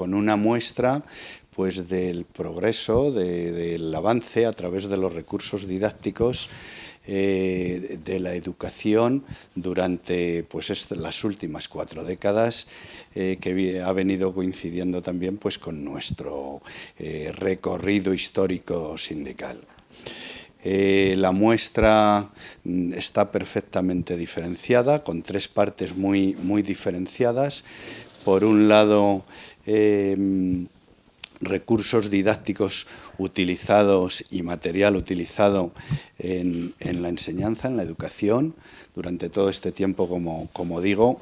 con una muestra pues del progreso, del avance a través de los recursos didácticos eh, de la educación durante pues, este, las últimas cuatro décadas eh, que ha venido coincidiendo también pues, con nuestro eh, recorrido histórico sindical. la muestra mm, está perfectamente diferenciada, con tres partes muy, muy diferenciadas, por un lado, em, recursos didácticos utilizados y material utilizado en, la enseñanza, en la educación, durante todo este tiempo, como, como digo.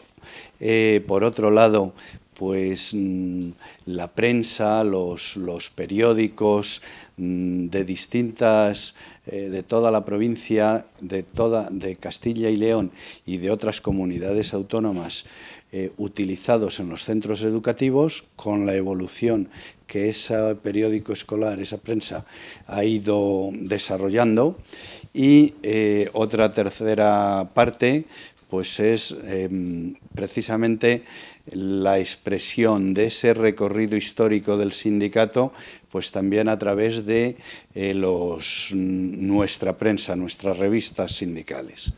Eh, por otro lado, pues mm, la prensa, los, periódicos mm, de distintas, eh, de toda la provincia, de, toda, de Castilla y León y de otras comunidades autónomas eh, utilizados en los centros educativos, con la evolución que ese periódico escolar, esa prensa, ha ido desarrollando. Y eh, otra tercera parte pues es em, precisamente la expresión de ese recorrido histórico del sindicato, pues también a través de eh, los, nuestra prensa, nuestras revistas sindicales.